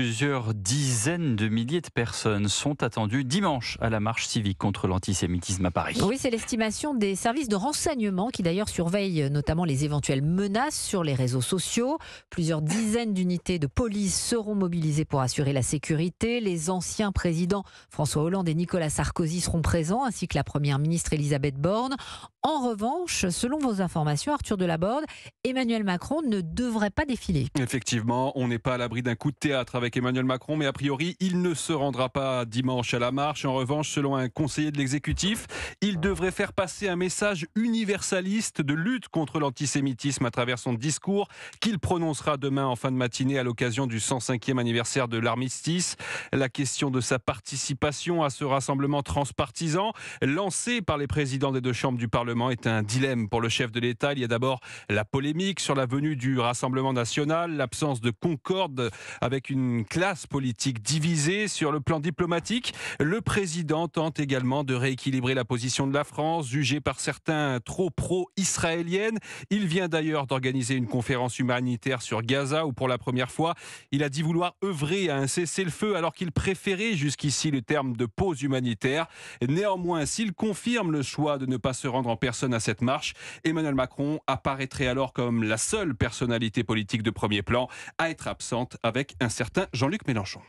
Plusieurs dizaines de milliers de personnes sont attendues dimanche à la marche civique contre l'antisémitisme à Paris. Oui, c'est l'estimation des services de renseignement qui d'ailleurs surveillent notamment les éventuelles menaces sur les réseaux sociaux. Plusieurs dizaines d'unités de police seront mobilisées pour assurer la sécurité. Les anciens présidents François Hollande et Nicolas Sarkozy seront présents ainsi que la première ministre Elisabeth Borne. En revanche, selon vos informations, Arthur Delaborde, Emmanuel Macron ne devrait pas défiler. Effectivement, on n'est pas à l'abri d'un coup de théâtre avec Emmanuel Macron, mais a priori, il ne se rendra pas dimanche à la marche. En revanche, selon un conseiller de l'exécutif, il devrait faire passer un message universaliste de lutte contre l'antisémitisme à travers son discours qu'il prononcera demain en fin de matinée à l'occasion du 105e anniversaire de l'armistice. La question de sa participation à ce rassemblement transpartisan lancé par les présidents des deux chambres du Parlement est un dilemme pour le chef de l'État. Il y a d'abord la polémique sur la venue du Rassemblement national, l'absence de concorde avec une classe politique divisée sur le plan diplomatique. Le président tente également de rééquilibrer la position de la France, jugée par certains trop pro-israélienne. Il vient d'ailleurs d'organiser une conférence humanitaire sur Gaza où pour la première fois, il a dit vouloir œuvrer à un cessez-le-feu alors qu'il préférait jusqu'ici le terme de pause humanitaire. Néanmoins, s'il confirme le choix de ne pas se rendre en personne à cette marche. Emmanuel Macron apparaîtrait alors comme la seule personnalité politique de premier plan à être absente avec un certain Jean-Luc Mélenchon.